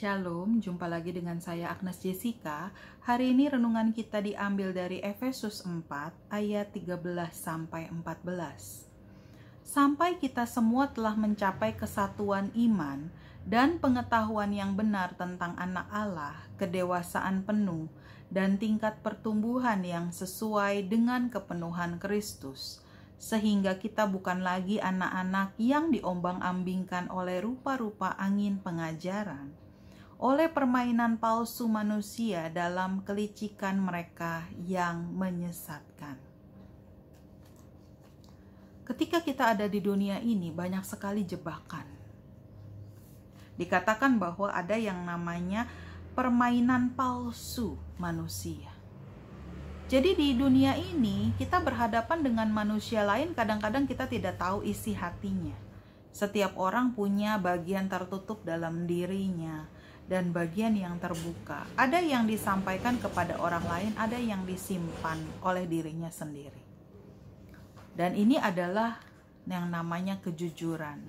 Shalom, jumpa lagi dengan saya Agnes Jessica. Hari ini renungan kita diambil dari Efesus 4 ayat 13 sampai 14. Sampai kita semua telah mencapai kesatuan iman dan pengetahuan yang benar tentang anak Allah, kedewasaan penuh, dan tingkat pertumbuhan yang sesuai dengan kepenuhan Kristus sehingga kita bukan lagi anak-anak yang diombang-ambingkan oleh rupa-rupa angin pengajaran oleh permainan palsu manusia dalam kelicikan mereka yang menyesatkan. Ketika kita ada di dunia ini, banyak sekali jebakan. Dikatakan bahwa ada yang namanya permainan palsu manusia. Jadi, di dunia ini kita berhadapan dengan manusia lain, kadang-kadang kita tidak tahu isi hatinya. Setiap orang punya bagian tertutup dalam dirinya dan bagian yang terbuka. Ada yang disampaikan kepada orang lain, ada yang disimpan oleh dirinya sendiri. Dan ini adalah yang namanya kejujuran.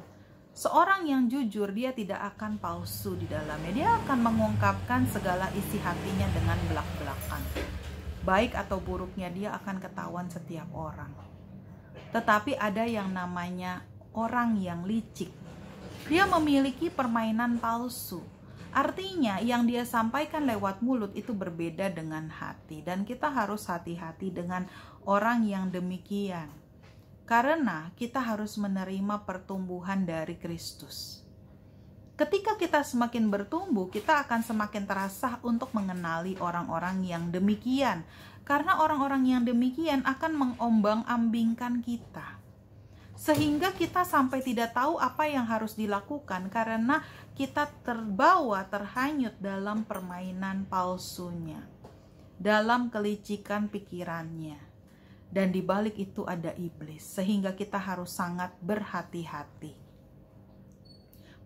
Seorang yang jujur dia tidak akan palsu di dalamnya. Dia akan mengungkapkan segala isi hatinya dengan belak-belakan. Baik atau buruknya dia akan ketahuan setiap orang. Tetapi ada yang namanya orang yang licik. Dia memiliki permainan palsu Artinya yang dia sampaikan lewat mulut itu berbeda dengan hati dan kita harus hati-hati dengan orang yang demikian. Karena kita harus menerima pertumbuhan dari Kristus. Ketika kita semakin bertumbuh, kita akan semakin terasa untuk mengenali orang-orang yang demikian. Karena orang-orang yang demikian akan mengombang-ambingkan kita sehingga kita sampai tidak tahu apa yang harus dilakukan karena kita terbawa terhanyut dalam permainan palsunya, dalam kelicikan pikirannya. Dan di balik itu ada iblis, sehingga kita harus sangat berhati-hati.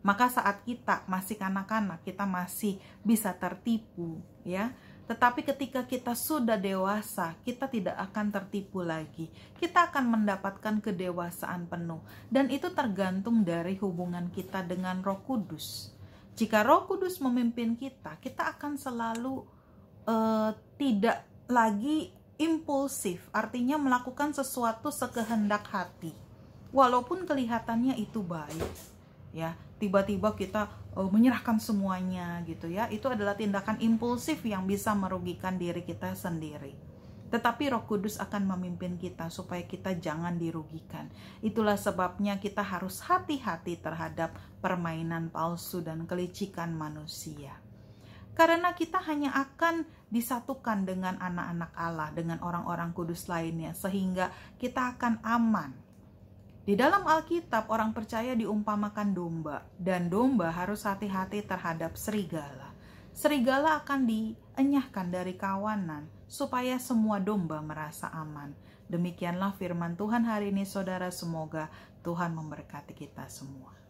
Maka saat kita masih kanak-kanak, kita masih bisa tertipu, ya tetapi ketika kita sudah dewasa, kita tidak akan tertipu lagi. Kita akan mendapatkan kedewasaan penuh. Dan itu tergantung dari hubungan kita dengan roh kudus. Jika roh kudus memimpin kita, kita akan selalu uh, tidak lagi impulsif. Artinya melakukan sesuatu sekehendak hati. Walaupun kelihatannya itu baik ya tiba-tiba kita uh, menyerahkan semuanya gitu ya itu adalah tindakan impulsif yang bisa merugikan diri kita sendiri tetapi Roh Kudus akan memimpin kita supaya kita jangan dirugikan. Itulah sebabnya kita harus hati-hati terhadap permainan palsu dan kelicikan manusia. Karena kita hanya akan disatukan dengan anak-anak Allah, dengan orang-orang kudus lainnya, sehingga kita akan aman di dalam Alkitab, orang percaya diumpamakan domba, dan domba harus hati-hati terhadap serigala. Serigala akan dienyahkan dari kawanan, supaya semua domba merasa aman. Demikianlah firman Tuhan hari ini, saudara. Semoga Tuhan memberkati kita semua.